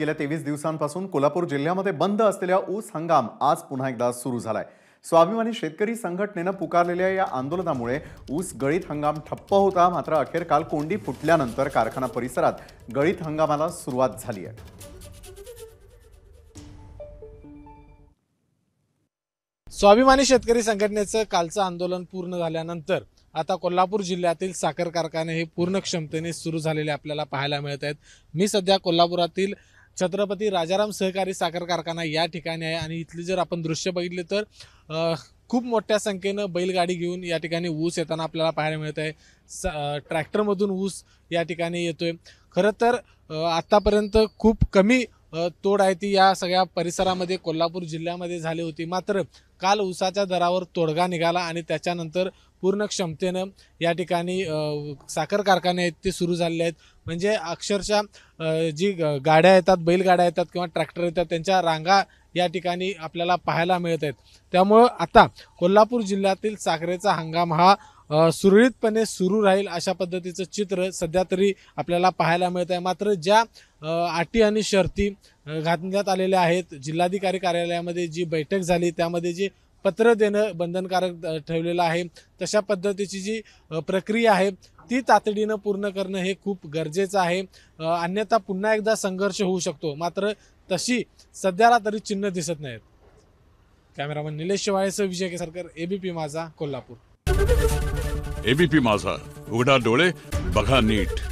गेल्या तेवीस दिवसांपासून कोल्हापूर जिल्ह्यामध्ये बंद असलेला ऊस हंगाम आज पुन्हा एकदा सुरू झालाय स्वाभिमानी शेतकरी संघटनेनं पुकारलेल्या या आंदोलनामुळे ऊस गळीत हंगाम ठप्प होता मात्र अखेर काल कोंडी फुटल्यानंतर कारखाना परिसरात गळीत हंगामाला सुरुवात झाली आहे स्वाभिमानी शेतकरी संघटनेचं कालचं आंदोलन पूर्ण झाल्यानंतर आता कोल्हापूर जिल्ह्यातील साखर कारखाने हे पूर्ण क्षमतेने सुरू झालेले आपल्याला पाहायला मिळत आहेत मी सध्या कोल्हापुरातील छत्रपती राजाराम सहकारी साखर कारखाना या ठिकाणी आहे आणि इथले जर आपण दृश्य बघितले तर खूप मोठ्या संख्येनं बैलगाडी घेऊन या ठिकाणी ऊस येताना आपल्याला पाहायला मिळत आहे स ट्रॅक्टरमधून ऊस या ठिकाणी आहे खरं तर आत्तापर्यंत खूप कमी तोड आहे ती या सगळ्या परिसरामध्ये कोल्हापूर जिल्ह्यामध्ये झाली होती मात्र काल उसाच्या दरावर तोडगा निघाला आणि त्याच्यानंतर पूर्ण क्षमतेनं या ठिकाणी साखर कारखाने आहेत ते सुरू झालेले आहेत म्हणजे अक्षरशः जी गाड्या येतात बैलगाड्या येतात किंवा ट्रॅक्टर येतात त्यांच्या रांगा या ठिकाणी आपल्याला पाहायला मिळत आहेत त्यामुळं आता कोल्हापूर जिल्ह्यातील साखरेचा हंगाम हा सुरळीतपणे सुरू राहील अशा पद्धतीचं चित्र सध्या तरी आपल्याला पाहायला मिळत आहे मात्र ज्या अटी आणि शर्ती घातण्यात आलेले आहेत जिल्हाधिकारी कार्यालयामध्ये जी बैठक झाली त्यामध्ये जी पत्र देणं बंधनकारक ठेवलेलं आहे तशा पद्धतीची जी प्रक्रिया आहे ती तातडीनं पूर्ण करणं हे खूप गरजेचं आहे अन्यथा पुन्हा एकदा संघर्ष होऊ शकतो मात्र तशी सध्याला तरी चिन्ह दिसत नाहीत कॅमेरामन निलेश शिवाळेसह विजय केसरकर एबीपी माझा कोल्हापूर एबीपी माझा उघडा डोळे बघा नीट